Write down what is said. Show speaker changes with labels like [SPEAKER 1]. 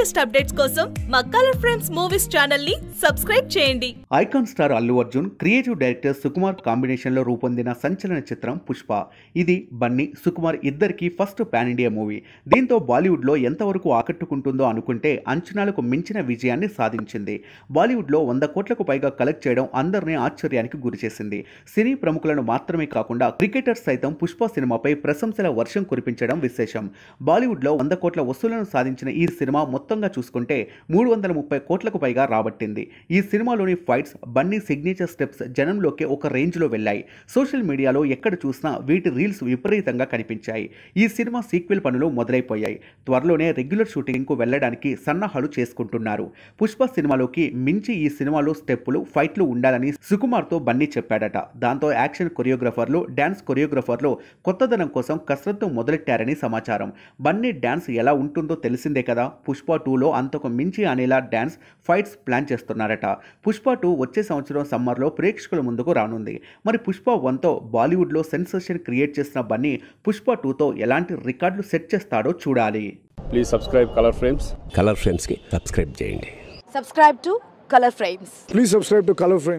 [SPEAKER 1] latest updates కోసం మా colour friends movies channel ని సబ్స్క్రైబ్ చేయండి
[SPEAKER 2] icon star Allu Arjun creative director Sukumar combination లో రూపొందిన సంచలన చిత్రం పుష్ప ఇది బన్నీ సుకుమార్ ఇద్దరికి ఫస్ట్ పాన్ ఇండియా మూవీ దీంతో బాలీవుడ్ లో ఎంతవరకు ఆకట్టుకుంటుందో అనుకుంటే అంచనాలకు మించిన విజయాన్ని సాధించింది బాలీవుడ్ లో వంద కోట్లకు పైగా కలెక్ట్ చేయడం అందరినీ ఆశ్చర్యానికి గురిచేసింది సినీ ప్రముఖులను మాత్రమే కాకుండా క్రికెటర్స్ సైతం పుష్ప సినిమాపై ప్రశంసల వర్షం కురిపించడం విశేషం బాలీవుడ్ లో వంద కోట్ల వసూలను సాధించిన ఈ సినిమా మొత్తం మొత్తంగా చూసుకుంటే మూడు వందల ముప్పై కోట్లకు పైగా రాబట్టింది ఈ సినిమాలోని ఫైట్స్ బన్నీ సిగ్నేచర్ స్టెప్స్ జనంలోకి ఒక రేంజ్లో వెళ్ళాయి సోషల్ మీడియాలో ఎక్కడ చూసినా వీటి రీల్స్ విపరీతంగా కనిపించాయి ఈ సినిమా సీక్వెల్ పనులు మొదలైపోయాయి త్వరలోనే రెగ్యులర్ షూటింగ్కు వెళ్ళడానికి సన్నాహాలు చేసుకుంటున్నారు పుష్ప సినిమాలోకి మించి ఈ సినిమాలో స్టెప్పులు ఫైట్లు ఉండాలని సుకుమార్తో బన్నీ చెప్పాడట దాంతో యాక్షన్ కొరియోగ్రఫర్లు డ్యాన్స్ కొరియోగ్రఫర్లు కొత్తదనం కోసం కసరత్తు మొదలెట్టారని సమాచారం బన్నీ డ్యాన్స్ ఎలా ఉంటుందో తెలిసిందే కదా పుష్ప టూలో అంతకు మించి అనేలా డ్యాన్స్ ఫైట్స్ ప్లాన్ చేస్తున్నారట పుష్ప టూ వచ్చే సంవత్సరం సమ్మర్లో ప్రేక్షకుల ముందుకు రానుంది మరి పుష్ప వన్తో బాలీవుడ్లో సెన్సేషన్ క్రియేట్ చేసిన బన్నీ పుష్ప టూతో ఎలాంటి రికార్డులు సెట్ చేస్తాడో చూడాలి please subscribe colour frames colour
[SPEAKER 1] frames కి సబ్స్క్రైబ్ చేయండి subscribe to colour frames please subscribe to colour frames